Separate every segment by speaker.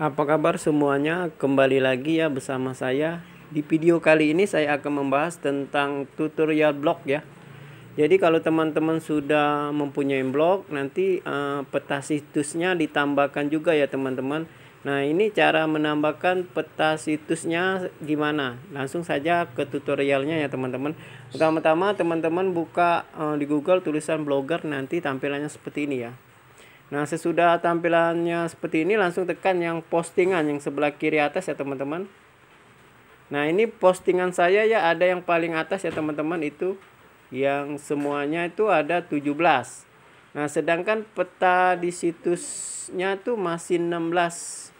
Speaker 1: Apa kabar semuanya? Kembali lagi ya bersama saya. Di video kali ini saya akan membahas tentang tutorial blog ya. Jadi kalau teman-teman sudah mempunyai blog, nanti uh, peta situsnya ditambahkan juga ya teman-teman. Nah, ini cara menambahkan peta situsnya gimana? Langsung saja ke tutorialnya ya teman-teman. Pertama-tama teman-teman buka uh, di Google tulisan blogger nanti tampilannya seperti ini ya. Nah, sesudah tampilannya seperti ini langsung tekan yang postingan yang sebelah kiri atas ya, teman-teman. Nah, ini postingan saya ya ada yang paling atas ya, teman-teman itu yang semuanya itu ada 17. Nah, sedangkan peta di situsnya tuh masih 16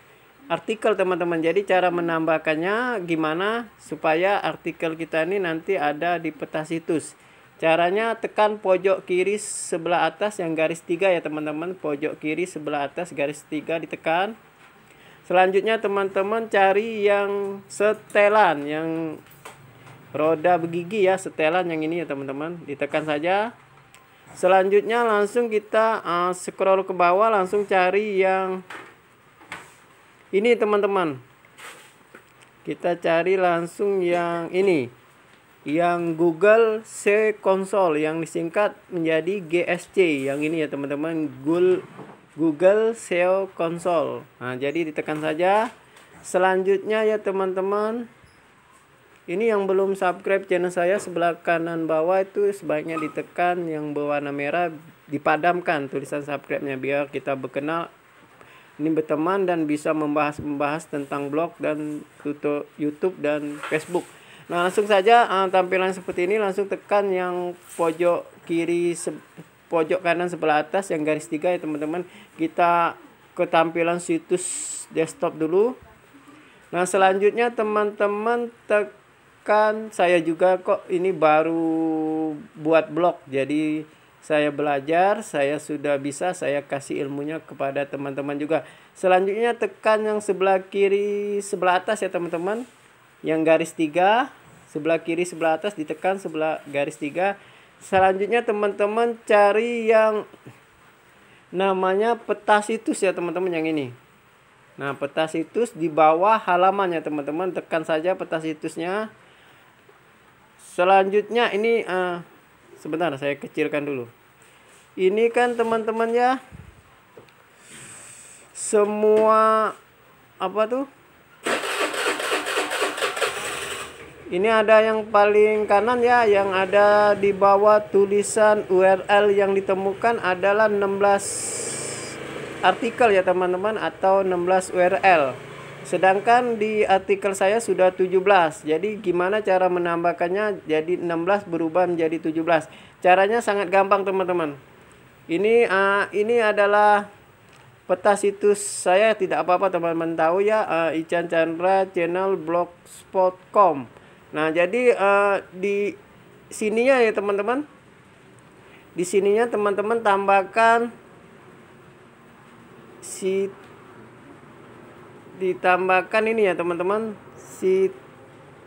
Speaker 1: artikel, teman-teman. Jadi cara menambahkannya gimana supaya artikel kita ini nanti ada di peta situs. Caranya tekan pojok kiri sebelah atas yang garis 3 ya teman-teman. Pojok kiri sebelah atas garis 3 ditekan. Selanjutnya teman-teman cari yang setelan, yang roda bergigi ya, setelan yang ini ya teman-teman. Ditekan saja. Selanjutnya langsung kita uh, scroll ke bawah langsung cari yang ini teman-teman. Kita cari langsung yang ini yang Google C Console yang disingkat menjadi GSC yang ini ya teman-teman Google Google SEO Console. Nah, jadi ditekan saja. Selanjutnya ya teman-teman ini yang belum subscribe channel saya sebelah kanan bawah itu sebaiknya ditekan yang berwarna merah dipadamkan tulisan subscribe-nya biar kita berkenal ini berteman dan bisa membahas-membahas tentang blog dan YouTube dan Facebook. Nah, langsung saja uh, tampilan seperti ini langsung tekan yang pojok kiri pojok kanan sebelah atas yang garis tiga ya teman-teman. Kita ke tampilan situs desktop dulu. Nah, selanjutnya teman-teman tekan saya juga kok ini baru buat blog. Jadi saya belajar, saya sudah bisa, saya kasih ilmunya kepada teman-teman juga. Selanjutnya tekan yang sebelah kiri, sebelah atas ya teman-teman. Yang garis tiga sebelah kiri sebelah atas ditekan sebelah garis tiga selanjutnya teman-teman cari yang namanya peta situs ya teman-teman yang ini nah peta situs di bawah halamannya teman-teman tekan saja peta situsnya selanjutnya ini uh, sebentar saya kecilkan dulu ini kan teman-teman ya semua apa tuh ini ada yang paling kanan ya yang ada di bawah tulisan URL yang ditemukan adalah 16 artikel ya teman-teman atau 16 URL sedangkan di artikel saya sudah 17 jadi gimana cara menambahkannya jadi 16 berubah menjadi 17 caranya sangat gampang teman-teman ini uh, ini adalah peta situs saya tidak apa-apa teman-teman tahu ya uh, eh, Ican Chandra channel blogspot.com Nah, jadi uh, di sininya ya teman-teman. Di sininya teman-teman tambahkan si ditambahkan ini ya teman-teman si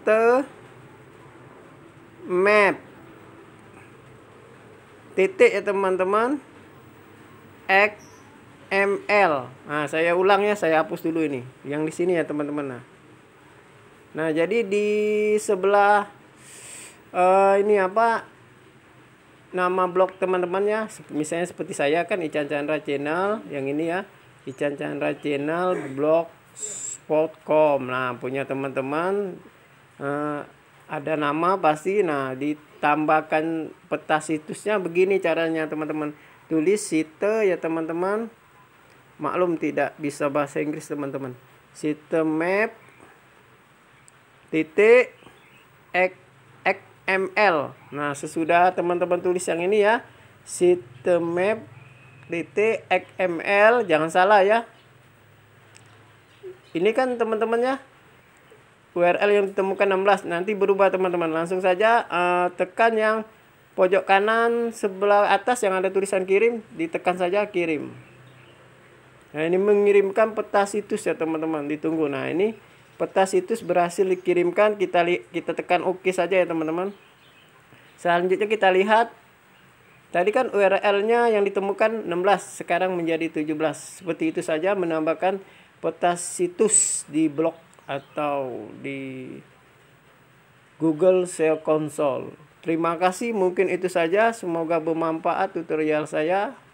Speaker 1: te map titik ya teman-teman xml nah saya ulang ya saya hapus dulu ini yang di sini ya teman-teman nah Nah, jadi di sebelah uh, ini apa nama blog teman-temannya misalnya seperti saya kan Ican Chandra Channel yang ini ya Ican Chandra Channel blogspot.com nah punya teman-teman uh, ada nama pasti nah ditambahkan peta situsnya begini caranya teman-teman tulis site ya teman-teman maklum tidak bisa bahasa Inggris teman-teman site map titik xml nah sesudah teman-teman tulis yang ini ya sitemap titik xml jangan salah ya ini kan teman-teman ya URL yang ditemukan 16 nanti berubah teman-teman langsung saja uh, tekan yang pojok kanan sebelah atas yang ada tulisan kirim ditekan saja kirim nah ini mengirimkan peta situs ya teman-teman ditunggu nah ini peta situs berhasil dikirimkan kita kita tekan oke OK saja ya teman-teman selanjutnya kita lihat tadi kan URL-nya yang ditemukan 16 sekarang menjadi 17 seperti itu saja menambahkan peta situs di blog atau di Google SEO Console terima kasih mungkin itu saja semoga bermanfaat tutorial saya